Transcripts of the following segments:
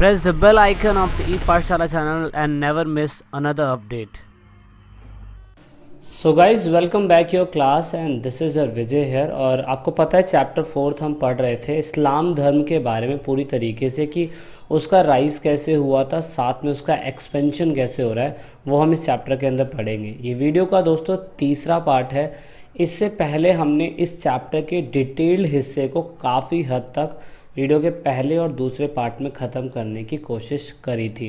Press the bell icon of the ePartsala channel and never miss another update. So guys welcome back your class and this is uh Vijay here और आपको पता है chapter fourth हम पढ़ रहे थे इस्लाम धर्म के बारे में पूरी तरीके से कि उसका राइज़ कैसे हुआ था साथ में उसका एक्सपेंशन कैसे हो रहा है वो हम इस चैप्टर के अंदर पढ़ेंगे ये वीडियो का दोस्तों तीसरा पार्ट है इससे पहले हमने इस चैप्टर के डिटेल्ड हिस्से को काफ़ी हद तक वीडियो के पहले और दूसरे पार्ट में ख़त्म करने की कोशिश करी थी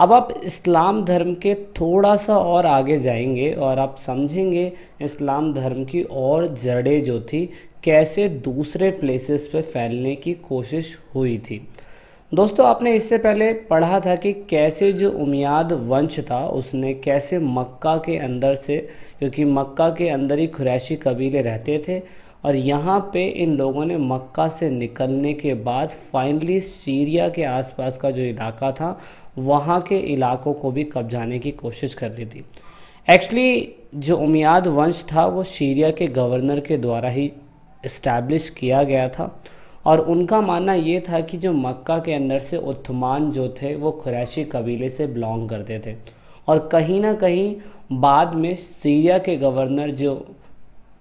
अब आप इस्लाम धर्म के थोड़ा सा और आगे जाएंगे और आप समझेंगे इस्लाम धर्म की और जड़ें जो थी कैसे दूसरे प्लेसेस पे फैलने की कोशिश हुई थी दोस्तों आपने इससे पहले पढ़ा था कि कैसे जो उमियाद वंश था उसने कैसे मक्का के अंदर से क्योंकि मक्का के अंदर ही खुरैशी कबीले रहते थे और यहाँ पे इन लोगों ने मक्का से निकलने के बाद फाइनली सीरिया के आसपास का जो इलाका था वहाँ के इलाकों को भी कब्जाने की कोशिश कर ली थी एक्चुअली जो उमियाद वंश था वो सीरिया के गवर्नर के द्वारा ही इस्टेब्लिश किया गया था और उनका मानना ये था कि जो मक्का के अंदर से उत्तमान जो थे वो खुरैशी कबीले से बिलोंग करते थे और कहीं ना कहीं बाद में सीरिया के गवर्नर जो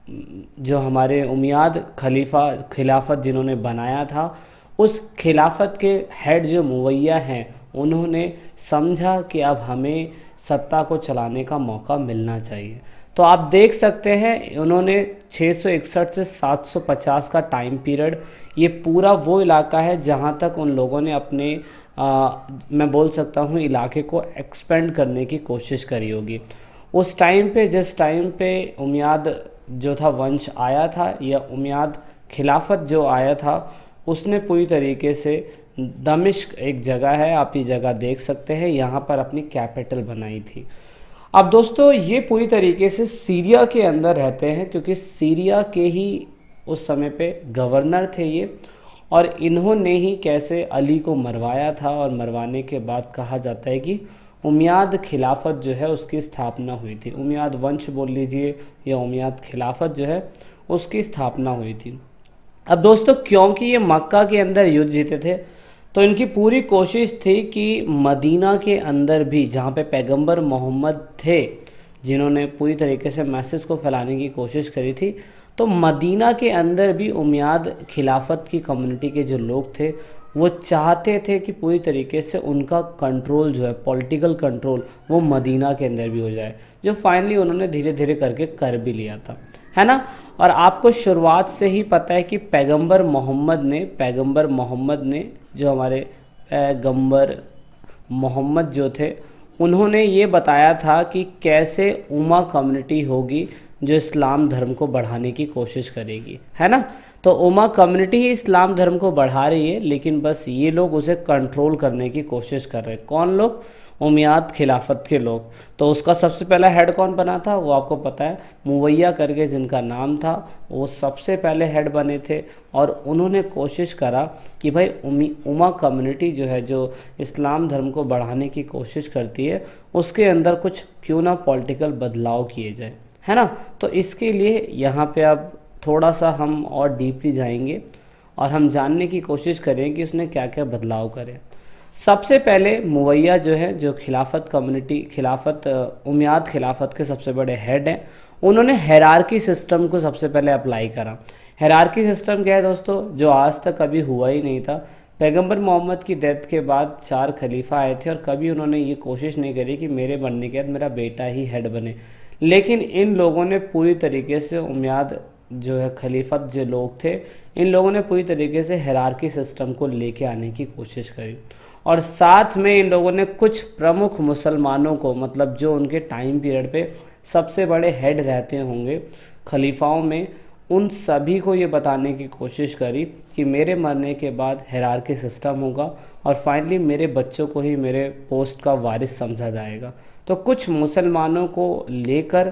जो हमारे उमियाद खलीफा खिलाफत जिन्होंने बनाया था उस खिलाफत के हेड जो मुवैया हैं उन्होंने समझा कि अब हमें सत्ता को चलाने का मौका मिलना चाहिए तो आप देख सकते हैं उन्होंने 661 से 750 का टाइम पीरियड ये पूरा वो इलाका है जहाँ तक उन लोगों ने अपने आ, मैं बोल सकता हूँ इलाके को एक्सपेंड करने की कोशिश करी होगी उस टाइम पे जिस टाइम पे उमियाद जो था वंश आया था या उमियाद खिलाफत जो आया था उसने पूरी तरीके से दमिश्क एक जगह है आप ये जगह देख सकते हैं यहाँ पर अपनी कैपिटल बनाई थी अब दोस्तों ये पूरी तरीके से सीरिया के अंदर रहते हैं क्योंकि सीरिया के ही उस समय पे गवर्नर थे ये और इन्होंने ही कैसे अली को मरवाया था और मरवाने के बाद कहा जाता है कि उमियाद खिलाफत जो है उसकी स्थापना हुई थी उमियाद वंश बोल लीजिए या उमियाद खिलाफत जो है उसकी स्थापना हुई थी अब दोस्तों क्योंकि ये मक्का के अंदर युद्ध जीते थे तो इनकी पूरी कोशिश थी कि मदीना के अंदर भी जहाँ पे पैगंबर मोहम्मद थे जिन्होंने पूरी तरीके से मैसेज को फैलाने की कोशिश करी थी तो मदीना के अंदर भी उमियाद खिलाफत की कम्युनिटी के जो लोग थे वो चाहते थे कि पूरी तरीके से उनका कंट्रोल जो है पॉलिटिकल कंट्रोल वो मदीना के अंदर भी हो जाए जो फाइनली उन्होंने धीरे धीरे करके कर भी लिया था है ना और आपको शुरुआत से ही पता है कि पैगंबर मोहम्मद ने पैगंबर मोहम्मद ने जो हमारे पैगंबर मोहम्मद जो थे उन्होंने ये बताया था कि कैसे उमा कम्युनिटी होगी जो इस्लाम धर्म को बढ़ाने की कोशिश करेगी है ना तो उमा कम्युनिटी ही इस्लाम धर्म को बढ़ा रही है लेकिन बस ये लोग उसे कंट्रोल करने की कोशिश कर रहे हैं कौन लोग उमियात खिलाफत के लोग तो उसका सबसे पहला हेड कौन बना था वो आपको पता है मुवैया करके जिनका नाम था वो सबसे पहले हेड बने थे और उन्होंने कोशिश करा कि भाई उमी उमा कम्युनिटी जो है जो इस्लाम धर्म को बढ़ाने की कोशिश करती है उसके अंदर कुछ क्यों ना पॉलिटिकल बदलाव किए जाए है ना तो इसके लिए यहाँ पे आप थोड़ा सा हम और डीपली जाएंगे और हम जानने की कोशिश करें कि उसने क्या क्या बदलाव करें सबसे पहले मुवैया जो है जो खिलाफत कम्युनिटी खिलाफत उमियाद खिलाफत के सबसे बड़े हेड हैं उन्होंने हैरारकी सिस्टम को सबसे पहले अप्लाई करा हैरारकी सिस्टम क्या है दोस्तों जो आज तक कभी हुआ ही नहीं था पैगंबर मोहम्मद की डेथ के बाद चार खलीफा आए थे और कभी उन्होंने ये कोशिश नहीं करी कि मेरे बनने के बाद मेरा बेटा ही हेड बने लेकिन इन लोगों ने पूरी तरीके से उमियाद जो है खलीफत जो लोग थे इन लोगों ने पूरी तरीके से हरारकी सिस्टम को लेके आने की कोशिश करी और साथ में इन लोगों ने कुछ प्रमुख मुसलमानों को मतलब जो उनके टाइम पीरियड पे सबसे बड़े हेड रहते होंगे खलीफाओं में उन सभी को ये बताने की कोशिश करी कि मेरे मरने के बाद हैरार के सिस्टम होगा और फाइनली मेरे बच्चों को ही मेरे पोस्ट का वारिस समझा जाएगा तो कुछ मुसलमानों को लेकर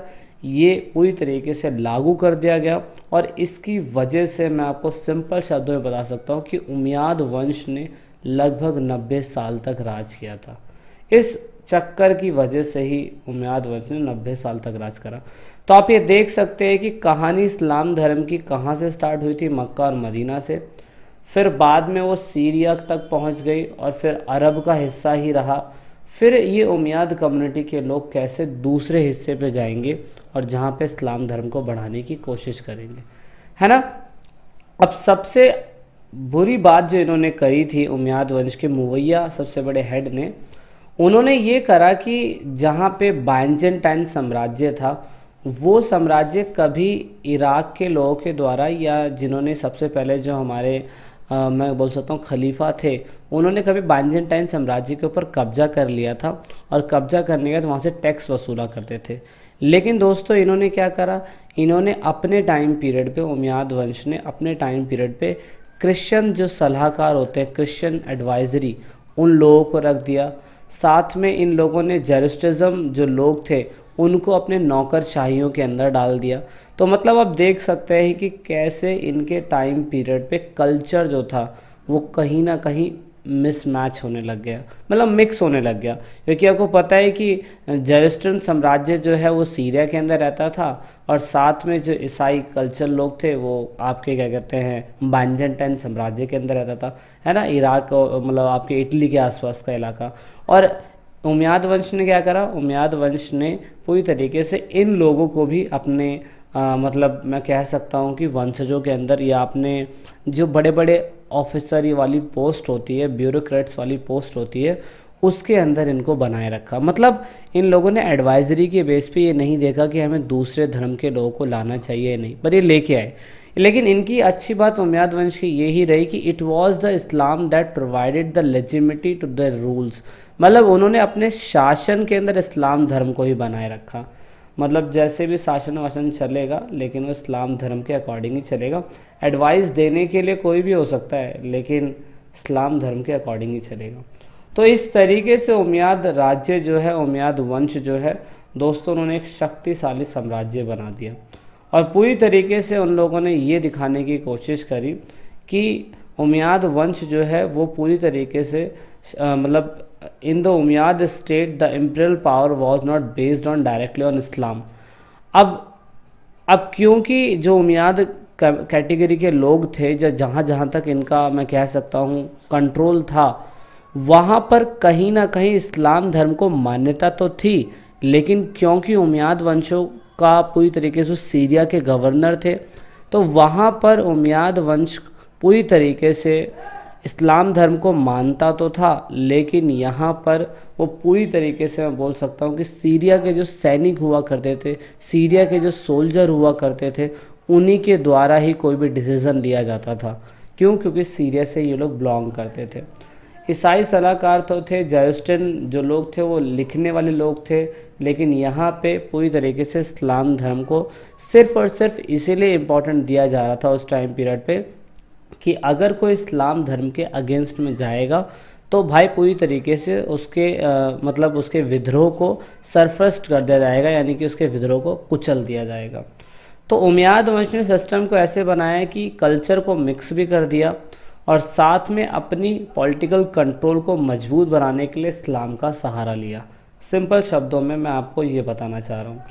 ये पूरी तरीके से लागू कर दिया गया और इसकी वजह से मैं आपको सिंपल शब्दों में बता सकता हूँ कि उमियाद वंश ने लगभग 90 साल तक राज किया था इस चक्कर की वजह से ही उमियाद वंश ने 90 साल तक राज करा तो आप ये देख सकते हैं कि कहानी इस्लाम धर्म की कहाँ से स्टार्ट हुई थी मक्का और मदीना से फिर बाद में वो सीरिया तक पहुँच गई और फिर अरब का हिस्सा ही रहा फिर ये उमियाद कम्युनिटी के लोग कैसे दूसरे हिस्से पे जाएंगे और जहाँ पे इस्लाम धर्म को बढ़ाने की कोशिश करेंगे है ना अब सबसे बुरी बात जो इन्होंने करी थी उमियाद वंश के मुवैया सबसे बड़े हेड ने उन्होंने ये करा कि जहाँ पे बाइजेंटाइन साम्राज्य था वो साम्राज्य कभी इराक के लोगों के द्वारा या जिन्होंने सबसे पहले जो हमारे आ, मैं बोल सकता हूँ खलीफा थे उन्होंने कभी बाइजेंटाइन साम्राज्य के ऊपर कब्जा कर लिया था और कब्जा करने के बाद वहाँ से टैक्स वसूला करते थे लेकिन दोस्तों इन्होंने क्या करा इन्होंने अपने टाइम पीरियड पे उमियाद वंश ने अपने टाइम पीरियड पे क्रिश्चियन जो सलाहकार होते हैं क्रिश्चियन एडवाइजरी उन लोगों को रख दिया साथ में इन लोगों ने जेरिस्टिज़म जो लोग थे उनको अपने नौकर शाहियों के अंदर डाल दिया तो मतलब आप देख सकते हैं कि कैसे इनके टाइम पीरियड पे कल्चर जो था वो कहीं ना कहीं मिसमैच होने लग गया मतलब मिक्स होने लग गया क्योंकि आपको पता है कि जेरेस्टन साम्राज्य जो है वो सीरिया के अंदर रहता था और साथ में जो ईसाई कल्चर लोग थे वो आपके क्या कहते हैं बाइजेंटाइन साम्राज्य के अंदर रहता था है ना इराक मतलब आपके इटली के आसपास का इलाका और उमियाद वंश ने क्या करा उमियाद वंश ने पूरी तरीके से इन लोगों को भी अपने आ, मतलब मैं कह सकता हूँ कि वंशजों के अंदर या आपने जो बड़े बड़े ऑफिसर वाली पोस्ट होती है ब्यूरोक्रेट्स वाली पोस्ट होती है उसके अंदर इनको बनाए रखा मतलब इन लोगों ने एडवाइजरी के बेस पे ये नहीं देखा कि हमें दूसरे धर्म के लोगों को लाना चाहिए नहीं पर ये लेके आए लेकिन इनकी अच्छी बात उम्याद वंश की यही रही कि it was the Islam that provided the legitimacy to the rules मतलब उन्होंने अपने शासन के अंदर इस्लाम धर्म को ही बनाए रखा मतलब जैसे भी शासन वासन चलेगा लेकिन वो इस्लाम धर्म के अकॉर्डिंग ही चलेगा एडवाइस देने के लिए कोई भी हो सकता है लेकिन इस्लाम धर्म के अकॉर्डिंग ही चलेगा तो इस तरीके से उमियाद राज्य जो है उमियाद वंश जो है दोस्तों उन्होंने एक शक्तिशाली साम्राज्य बना दिया और पूरी तरीके से उन लोगों ने ये दिखाने की कोशिश करी कि उमियाद वंश जो है वो पूरी तरीके से Uh, मतलब in the Umayyad state the imperial power was not based on directly on Islam अब अब क्योंकि जो उमियाद कैटेगरी के लोग थे जो जहाँ जहाँ तक इनका मैं कह सकता हूँ कंट्रोल था वहाँ पर कहीं ना कहीं इस्लाम धर्म को मान्यता तो थी लेकिन क्योंकि उमियाद वंशों का पूरी तरीके से सीरिया के गवर्नर थे तो वहाँ पर उमियाद वंश पूरी तरीके से इस्लाम धर्म को मानता तो था लेकिन यहाँ पर वो पूरी तरीके से मैं बोल सकता हूँ कि सीरिया के जो सैनिक हुआ करते थे सीरिया के जो सोल्जर हुआ करते थे उन्हीं के द्वारा ही कोई भी डिसीज़न लिया जाता था क्यों क्योंकि सीरिया से ये लोग बिलोंग करते थे ईसाई सलाहकार तो थे जरस्टन जो लोग थे वो लिखने वाले लोग थे लेकिन यहाँ पे पूरी तरीके से इस्लाम धर्म को सिर्फ और सिर्फ इसीलिए इम्पोर्टेंट दिया जा रहा था उस टाइम पीरियड पे कि अगर कोई इस्लाम धर्म के अगेंस्ट में जाएगा तो भाई पूरी तरीके से उसके आ, मतलब उसके विद्रोह को सरफ्रस्ट कर दिया जाएगा यानी कि उसके विद्रोह को कुचल दिया जाएगा तो उमियाद वंश ने सिस्टम को ऐसे बनाया कि कल्चर को मिक्स भी कर दिया और साथ में अपनी पॉलिटिकल कंट्रोल को मजबूत बनाने के लिए इस्लाम का सहारा लिया सिंपल शब्दों में मैं आपको ये बताना चाह रहा हूँ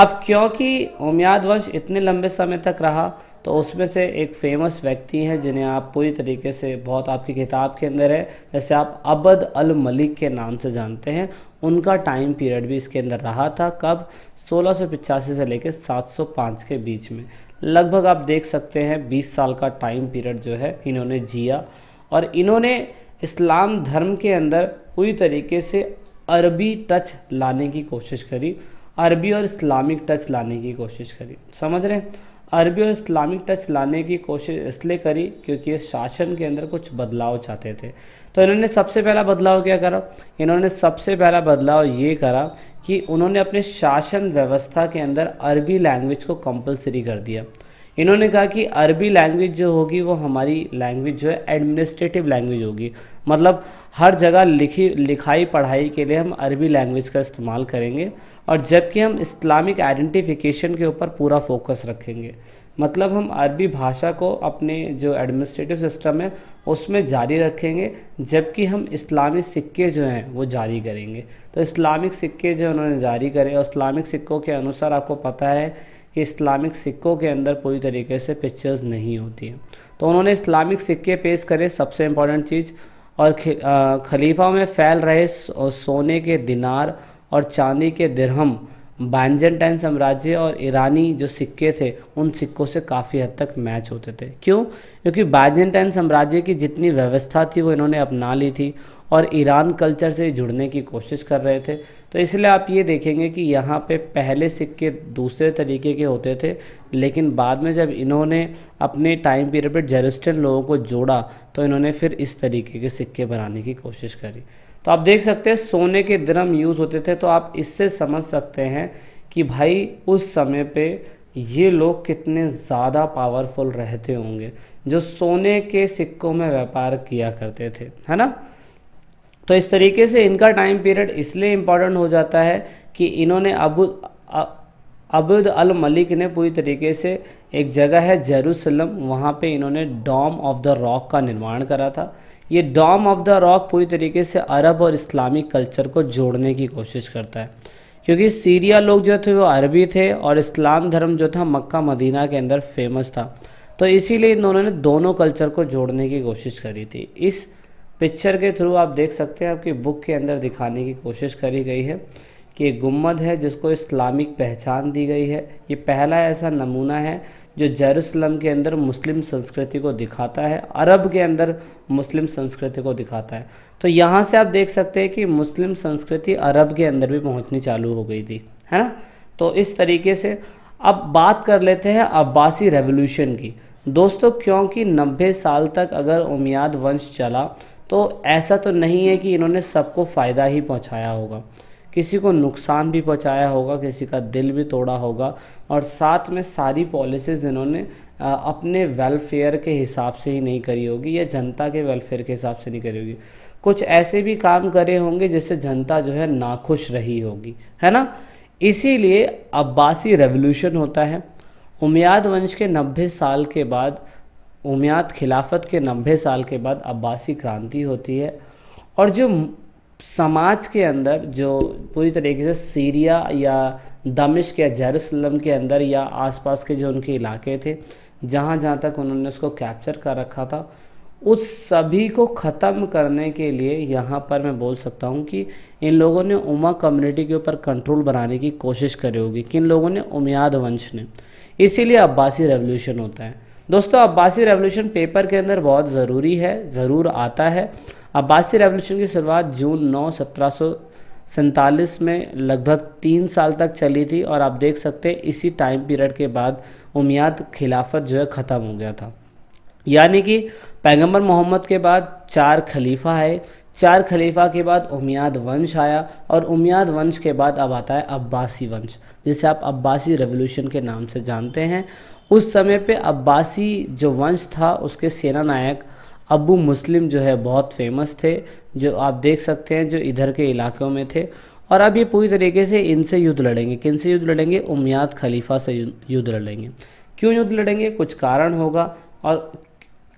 अब क्योंकि उम्याद वंश इतने लंबे समय तक रहा तो उसमें से एक फेमस व्यक्ति हैं जिन्हें आप पूरी तरीके से बहुत आपकी किताब के अंदर है जैसे आप अबद अल मलिक के नाम से जानते हैं उनका टाइम पीरियड भी इसके अंदर रहा था कब सोलह से लेकर 705 के बीच में लगभग आप देख सकते हैं 20 साल का टाइम पीरियड जो है इन्होंने जिया और इन्होंने इस्लाम धर्म के अंदर पूरी तरीके से अरबी टच लाने की कोशिश करी अरबी और इस्लामिक टच लाने की कोशिश करी समझ रहे हैं अरबी और इस्लामिक टच लाने की कोशिश इसलिए करी क्योंकि ये शासन के अंदर कुछ बदलाव चाहते थे तो इन्होंने सबसे पहला बदलाव क्या करा इन्होंने सबसे पहला बदलाव ये करा कि उन्होंने अपने शासन व्यवस्था के अंदर अरबी लैंग्वेज को कंपलसरी कर दिया इन्होंने कहा कि अरबी लैंग्वेज जो होगी वो हमारी लैंग्वेज जो है एडमिनिस्ट्रेटिव लैंग्वेज होगी मतलब हर जगह लिखी लिखाई पढ़ाई के लिए हम अरबी लैंग्वेज का इस्तेमाल करेंगे और जबकि हम इस्लामिक आइडेंटिफिकेशन के ऊपर पूरा फोकस रखेंगे मतलब हम अरबी भाषा को अपने जो एडमिनिस्ट्रेटिव सिस्टम है उसमें जारी रखेंगे जबकि हम इस्लामिक सिक्के जो हैं वो जारी करेंगे तो इस्लामिक सिक्के जो उन्होंने जारी करे और इस्लामिक सिक्कों के अनुसार आपको पता है कि इस्लामिक सिक्कों के अंदर पूरी तरीके से पिक्चर्स नहीं होती हैं तो उन्होंने इस्लामिक सिक्के पेश करे सबसे इम्पॉर्टेंट चीज़ और खलीफा में फैल रहे सोने के दिनार और चांदी के दिरहम बाइजेंटाइन साम्राज्य और ईरानी जो सिक्के थे उन सिक्कों से काफ़ी हद तक मैच होते थे क्यों क्योंकि बाइजेंटाइन साम्राज्य की जितनी व्यवस्था थी वो इन्होंने अपना ली थी और ईरान कल्चर से जुड़ने की कोशिश कर रहे थे तो इसलिए आप ये देखेंगे कि यहाँ पे पहले सिक्के दूसरे तरीके के होते थे लेकिन बाद में जब इन्होंने अपने टाइम पीरियड पर जेरिस्टन लोगों को जोड़ा तो इन्होंने फिर इस तरीके के सिक्के बनाने की कोशिश करी तो आप देख सकते हैं सोने के द्रम यूज़ होते थे तो आप इससे समझ सकते हैं कि भाई उस समय पे ये लोग कितने ज़्यादा पावरफुल रहते होंगे जो सोने के सिक्कों में व्यापार किया करते थे है ना तो इस तरीके से इनका टाइम पीरियड इसलिए इम्पॉर्टेंट हो जाता है कि इन्होंने अबू अबुद अल मलिक ने पूरी तरीके से एक जगह है जेरूसलम वहाँ पे इन्होंने डॉम ऑफ द रॉक का निर्माण करा था ये डॉम ऑफ द रॉक पूरी तरीके से अरब और इस्लामिक कल्चर को जोड़ने की कोशिश करता है क्योंकि सीरिया लोग जो थे वो अरबी थे और इस्लाम धर्म जो था मक्का मदीना के अंदर फेमस था तो इसीलिए इन्होंने दोनों कल्चर को जोड़ने की कोशिश करी थी इस पिक्चर के थ्रू आप देख सकते हैं आपकी बुक के अंदर दिखाने की कोशिश करी गई है कि गुम्मद है जिसको इस्लामिक पहचान दी गई है ये पहला ऐसा नमूना है जो जेरूसलम के अंदर मुस्लिम संस्कृति को दिखाता है अरब के अंदर मुस्लिम संस्कृति को दिखाता है तो यहाँ से आप देख सकते हैं कि मुस्लिम संस्कृति अरब के अंदर भी पहुँचनी चालू हो गई थी है ना तो इस तरीके से अब बात कर लेते हैं अब्बासी रेवोल्यूशन की दोस्तों क्योंकि 90 साल तक अगर उमियाद वंश चला तो ऐसा तो नहीं है कि इन्होंने सबको फ़ायदा ही पहुँचाया होगा किसी को नुकसान भी पहुंचाया होगा किसी का दिल भी तोड़ा होगा और साथ में सारी पॉलिसीज़ इन्होंने अपने वेलफेयर के हिसाब से ही नहीं करी होगी या जनता के वेलफेयर के हिसाब से नहीं करी होगी कुछ ऐसे भी काम करे होंगे जिससे जनता जो है नाखुश रही होगी है ना इसीलिए अब्बासी रेवोल्यूशन होता है उमियाद वंश के 90 साल के बाद उमियाद खिलाफत के 90 साल के बाद अब्बासी क्रांति होती है और जो समाज के अंदर जो पूरी तरीके से सीरिया या दमिश्क या जेरूसलम के अंदर या आसपास के जो उनके इलाके थे जहाँ जहाँ तक उन्होंने उसको कैप्चर कर रखा था उस सभी को ख़त्म करने के लिए यहाँ पर मैं बोल सकता हूँ कि इन लोगों ने उमा कम्युनिटी के ऊपर कंट्रोल बनाने की कोशिश करी होगी किन लोगों ने उमियाद वंश ने इसीलिए अब्बासी रेवोल्यूशन होता है दोस्तों अब्बासी रेवोल्यूशन पेपर के अंदर बहुत ज़रूरी है ज़रूर आता है अब्बासी रेवोल्यूशन की शुरुआत जून नौ सत्रह में लगभग तीन साल तक चली थी और आप देख सकते हैं इसी टाइम पीरियड के बाद उमियाद खिलाफत जो है ख़त्म हो गया था यानी कि पैगंबर मोहम्मद के बाद चार खलीफा है चार खलीफा के बाद उमियाद वंश आया और उमियाद वंश के बाद अब आता है अब्बासी वंश जिसे आप अब्बासी रेवोल्यूशन के नाम से जानते हैं उस समय पे अब्बासी जो वंश था उसके सेना नायक अबू मुस्लिम जो है बहुत फेमस थे जो आप देख सकते हैं जो इधर के इलाकों में थे और अब ये पूरी तरीके से इनसे युद्ध लड़ेंगे किन से युद्ध लड़ेंगे उमियाद खलीफा से युद्ध लड़ेंगे क्यों युद्ध लड़ेंगे कुछ कारण होगा और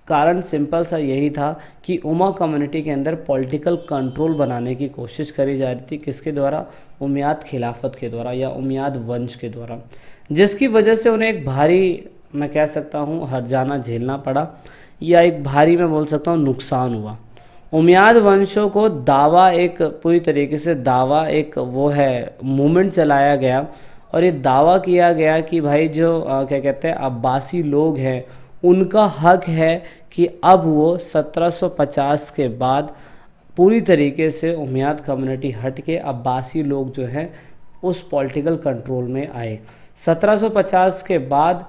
कारण सिंपल सा यही था कि उमा कम्युनिटी के अंदर पॉलिटिकल कंट्रोल बनाने की कोशिश करी जा रही थी किसके द्वारा उमियाद खिलाफत के द्वारा या उमियाद वंश के द्वारा जिसकी वजह से उन्हें एक भारी मैं कह सकता हूँ हर झेलना पड़ा या एक भारी मैं बोल सकता हूँ नुकसान हुआ उमियाद वंशों को दावा एक पूरी तरीके से दावा एक वो है मूवमेंट चलाया गया और ये दावा किया गया कि भाई जो आ, क्या कहते हैं अब्बासी लोग हैं उनका हक है कि अब वो 1750 के बाद पूरी तरीके से उमियाद कम्युनिटी हट के अब्बासी लोग जो हैं उस पॉलिटिकल कंट्रोल में आए 1750 के बाद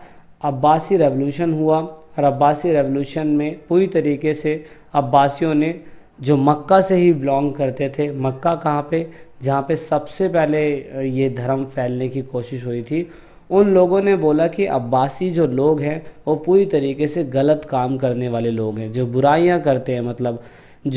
अब्बासी रेवोल्यूशन हुआ और अब्बासी रेवोल्यूशन में पूरी तरीके से अब्बासियों ने जो मक्का से ही बिलोंग करते थे मक्का कहाँ पे जहाँ पे सबसे पहले ये धर्म फैलने की कोशिश हुई थी उन लोगों ने बोला कि अब्बासी जो लोग हैं वो पूरी तरीके से गलत काम करने वाले लोग हैं जो बुराइयाँ करते हैं मतलब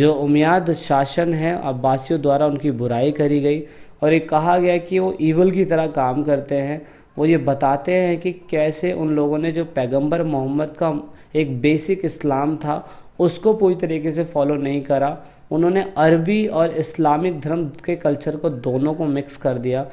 जो उमियाद शासन है अब्बासियों द्वारा उनकी बुराई करी गई और ये कहा गया कि वो ईवल की तरह काम करते हैं वो ये बताते हैं कि कैसे उन लोगों ने जो पैगंबर मोहम्मद का एक बेसिक इस्लाम था उसको पूरी तरीके से फॉलो नहीं करा उन्होंने अरबी और इस्लामिक धर्म के कल्चर को दोनों को मिक्स कर दिया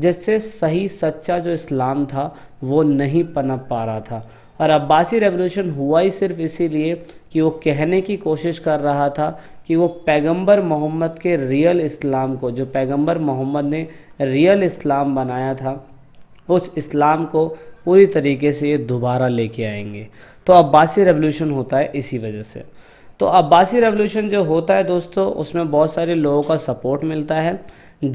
जिससे सही सच्चा जो इस्लाम था वो नहीं पनप पा रहा था और अब्बासी रेवोल्यूशन हुआ ही सिर्फ इसीलिए कि वो कहने की कोशिश कर रहा था कि वो पैगंबर मोहम्मद के रियल इस्लाम को जो पैगंबर मोहम्मद ने रियल इस्लाम बनाया था उस इस्लाम को पूरी तरीके से ये दोबारा लेके आएंगे तो अब्बासी रेवोल्यूशन होता है इसी वजह से तो अब्बासी रेवोल्यूशन जो होता है दोस्तों उसमें बहुत सारे लोगों का सपोर्ट मिलता है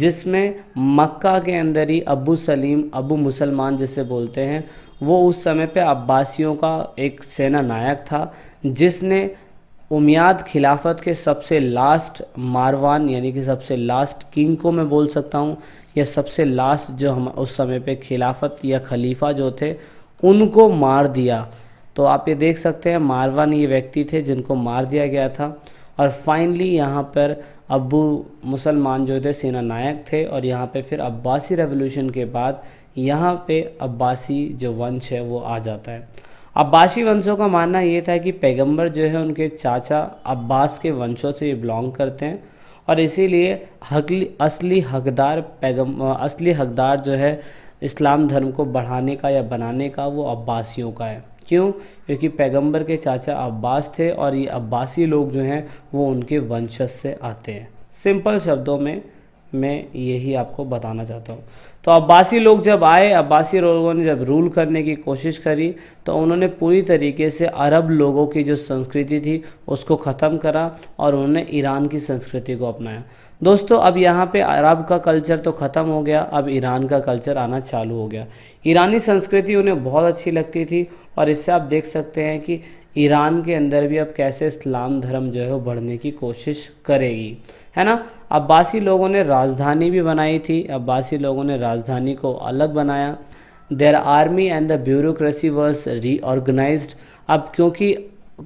जिसमें मक्का के अंदर ही अबू सलीम अबू मुसलमान जिसे बोलते हैं वो उस समय पे अब्बासियों का एक सेना नायक था जिसने उमियाद खिलाफत के सबसे लास्ट मारवान यानी कि सबसे लास्ट किंग को मैं बोल सकता हूँ या सबसे लास्ट जो हम उस समय पे खिलाफत या खलीफा जो थे उनको मार दिया तो आप ये देख सकते हैं मारवान ये व्यक्ति थे जिनको मार दिया गया था और फाइनली यहाँ पर अबू मुसलमान जो थे सेना नायक थे और यहाँ पे फिर अब्बासी रेवोल्यूशन के बाद यहाँ पे अब्बासी जो वंश है वो आ जाता है अब्बासी वंशों का मानना ये था कि पैगंबर जो है उनके चाचा अब्बास के वंशों से ये बिलोंग करते हैं और इसीलिए हकली असली हकदार पैगम असली हकदार जो है इस्लाम धर्म को बढ़ाने का या बनाने का वो अब्बासियों का है क्यों क्योंकि पैगंबर के चाचा अब्बास थे और ये अब्बासी लोग जो हैं वो उनके वंशज से आते हैं सिंपल शब्दों में मैं यही आपको बताना चाहता हूँ तो अब्बासी लोग जब आए अब्बासी लोगों ने जब रूल करने की कोशिश करी तो उन्होंने पूरी तरीके से अरब लोगों की जो संस्कृति थी उसको ख़त्म करा और उन्होंने ईरान की संस्कृति को अपनाया दोस्तों अब यहाँ पे अरब का कल्चर तो ख़त्म हो गया अब ईरान का कल्चर आना चालू हो गया ईरानी संस्कृति उन्हें बहुत अच्छी लगती थी और इससे आप देख सकते हैं कि ईरान के अंदर भी अब कैसे इस्लाम धर्म जो है वो बढ़ने की कोशिश करेगी है ना अब्बासी लोगों ने राजधानी भी बनाई थी अब्बासी लोगों ने राजधानी को अलग बनाया their army and the bureaucracy was reorganize अब क्योंकि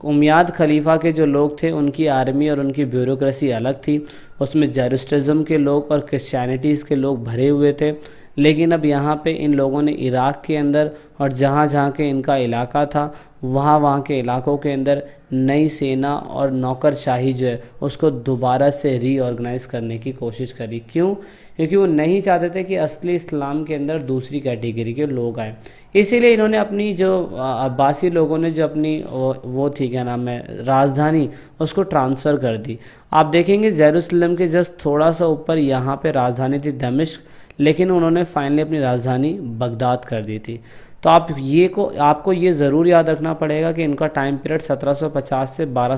उमियाद खलीफा के जो लोग थे उनकी आर्मी और उनकी ब्यूरोक्रेसी अलग थी उसमें जेरूस्टिज़म के लोग और क्रिश्चियनिटीज़ के लोग भरे हुए थे लेकिन अब यहाँ पे इन लोगों ने इराक़ के अंदर और जहाँ जहाँ के इनका इलाका था वहाँ वहाँ के इलाकों के अंदर नई सेना और नौकरशाही जो है उसको दोबारा से रीऑर्गेनाइज़ करने की कोशिश करी क्यों क्योंकि वो नहीं चाहते थे कि असली इस्लाम के अंदर दूसरी कैटेगरी के लोग आए इसीलिए इन्होंने अपनी जो अब्बासी लोगों ने जो अपनी वो थी क्या नाम है राजधानी उसको ट्रांसफ़र कर दी आप देखेंगे जेरूसलम के जस्ट थोड़ा सा ऊपर यहाँ पर राजधानी थी दमिश्क लेकिन उन्होंने फाइनली अपनी राजधानी बगदाद कर दी थी तो आप ये को आपको ये ज़रूर याद रखना पड़ेगा कि इनका टाइम पीरियड 1750 से बारह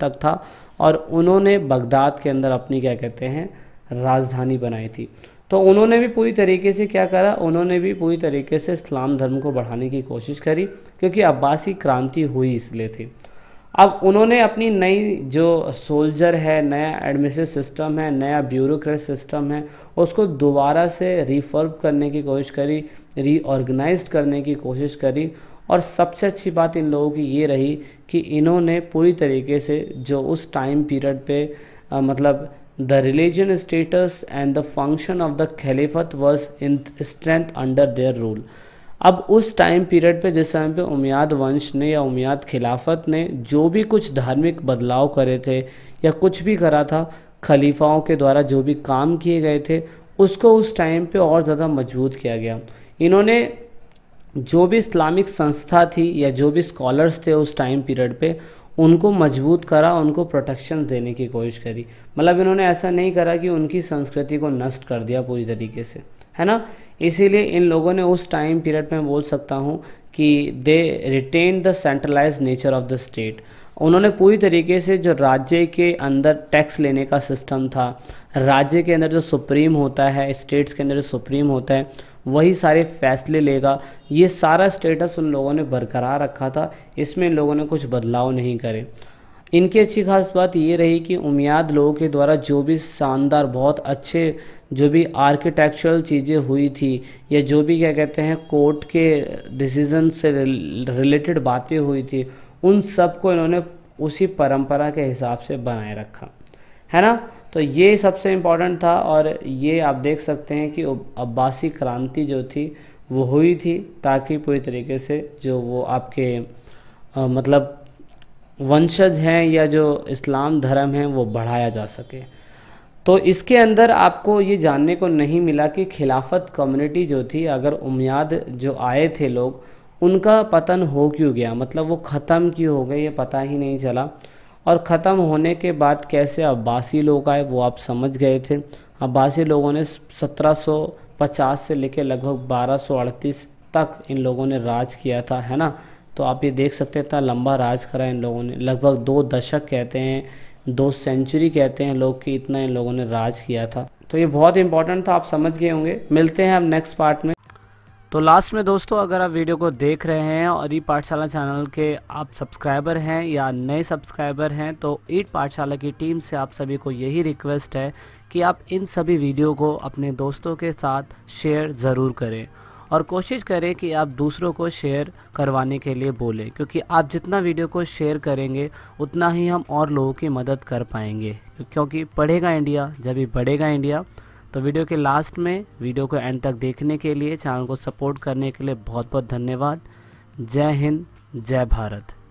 तक था और उन्होंने बगदाद के अंदर अपनी क्या कहते हैं राजधानी बनाई थी तो उन्होंने भी पूरी तरीके से क्या करा उन्होंने भी पूरी तरीके से इस्लाम धर्म को बढ़ाने की कोशिश करी क्योंकि अब्बासी क्रांति हुई इसलिए थी अब उन्होंने अपनी नई जो सोल्जर है नया एडमिशन सिस्टम है नया ब्यूरोक्रेट सिस्टम है उसको दोबारा से रिफर्ब करने की कोशिश करी रीऑर्गेनाइज करने की कोशिश करी और सबसे अच्छी बात इन लोगों की ये रही कि इन्होंने पूरी तरीके से जो उस टाइम पीरियड पे आ, मतलब the religion status and the function of the खलीफत was in strength under their rule अब उस टाइम पीरियड पे जिस टाइम पे उमियाद वंश ने या उमियाद खिलाफत ने जो भी कुछ धार्मिक बदलाव करे थे या कुछ भी करा था खलीफाओं के द्वारा जो भी काम किए गए थे उसको उस टाइम पे और ज़्यादा मजबूत किया गया इन्होंने जो भी इस्लामिक संस्था थी या जो भी स्कॉलर्स थे उस टाइम पीरियड पे उनको मजबूत करा उनको प्रोटेक्शन देने की कोशिश करी मतलब इन्होंने ऐसा नहीं करा कि उनकी संस्कृति को नष्ट कर दिया पूरी तरीके से है ना इसीलिए इन लोगों ने उस टाइम पीरियड में बोल सकता हूँ कि they retain the centralise nature of the state उन्होंने पूरी तरीके से जो राज्य के अंदर टैक्स लेने का सिस्टम था राज्य के अंदर जो सुप्रीम होता है स्टेट्स के अंदर जो सुप्रीम होता है वही सारे फैसले लेगा ये सारा स्टेटस उन लोगों ने बरकरार रखा था इसमें इन लोगों ने कुछ बदलाव नहीं करे इनकी अच्छी खास बात ये रही कि उमियाद लोगों के द्वारा जो भी शानदार बहुत अच्छे जो भी आर्किटेक्चरल चीज़ें हुई थी या जो भी क्या कहते हैं कोर्ट के डिसीजन से रिलेटेड बातें हुई थी उन सब को इन्होंने उसी परंपरा के हिसाब से बनाए रखा है ना तो ये सबसे इम्पॉर्टेंट था और ये आप देख सकते हैं कि अब्बासी क्रांति जो थी वो हुई थी ताकि पूरी तरीके से जो वो आपके आ, मतलब वंशज हैं या जो इस्लाम धर्म है वो बढ़ाया जा सके तो इसके अंदर आपको ये जानने को नहीं मिला कि खिलाफत कम्युनिटी जो थी अगर उम्याद जो आए थे लोग उनका पतन हो क्यों गया मतलब वो ख़त्म क्यों हो गए ये पता ही नहीं चला और ख़त्म होने के बाद कैसे अब्बासी लोग आए वो आप समझ गए थे अब्बासी लोगों ने 1750 से लेकर लगभग बारह तक इन लोगों ने राज किया था है ना तो आप ये देख सकते हैं इतना लंबा राज करा इन लोगों ने लगभग दो दशक कहते हैं दो सेंचुरी कहते हैं लोग कि इतना इन लोगों ने राज किया था तो ये बहुत इंपॉर्टेंट था आप समझ गए होंगे मिलते हैं हम नेक्स्ट पार्ट में तो लास्ट में दोस्तों अगर आप वीडियो को देख रहे हैं और ई पाठशाला चैनल के आप सब्सक्राइबर हैं या नए सब्सक्राइबर हैं तो ईट पाठशाला की टीम से आप सभी को यही रिक्वेस्ट है कि आप इन सभी वीडियो को अपने दोस्तों के साथ शेयर ज़रूर करें और कोशिश करें कि आप दूसरों को शेयर करवाने के लिए बोलें क्योंकि आप जितना वीडियो को शेयर करेंगे उतना ही हम और लोगों की मदद कर पाएंगे क्योंकि पढ़ेगा इंडिया जब भी बढ़ेगा इंडिया तो वीडियो के लास्ट में वीडियो को एंड तक देखने के लिए चैनल को सपोर्ट करने के लिए बहुत बहुत धन्यवाद जय हिंद जय भारत